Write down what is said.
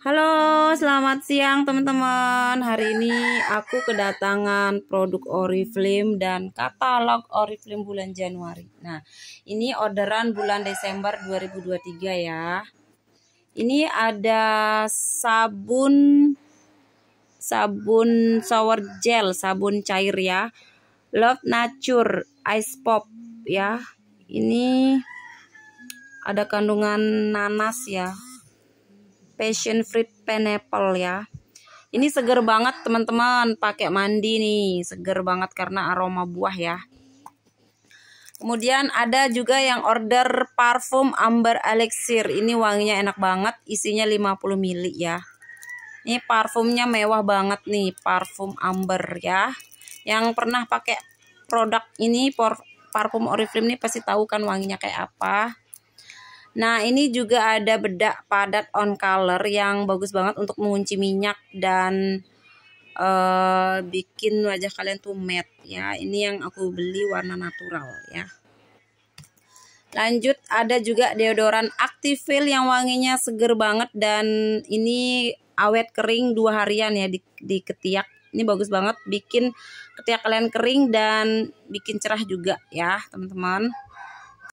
Halo, selamat siang teman-teman. Hari ini aku kedatangan produk Oriflame dan katalog Oriflame bulan Januari. Nah, ini orderan bulan Desember 2023 ya. Ini ada sabun sabun shower gel, sabun cair ya. Love Nature Ice Pop ya. Ini ada kandungan nanas ya passion fruit pineapple ya. Ini seger banget teman-teman, pakai mandi nih, seger banget karena aroma buah ya. Kemudian ada juga yang order parfum Amber Elixir. Ini wanginya enak banget, isinya 50 ml ya. Ini parfumnya mewah banget nih, parfum Amber ya. Yang pernah pakai produk ini parfum Oriflame ini pasti tahu kan wanginya kayak apa. Nah ini juga ada bedak padat on color yang bagus banget untuk mengunci minyak dan uh, bikin wajah kalian tuh matte ya. Ini yang aku beli warna natural ya. Lanjut ada juga deodoran Actifil yang wanginya seger banget dan ini awet kering dua harian ya di, di ketiak. Ini bagus banget bikin ketiak kalian kering dan bikin cerah juga ya teman-teman.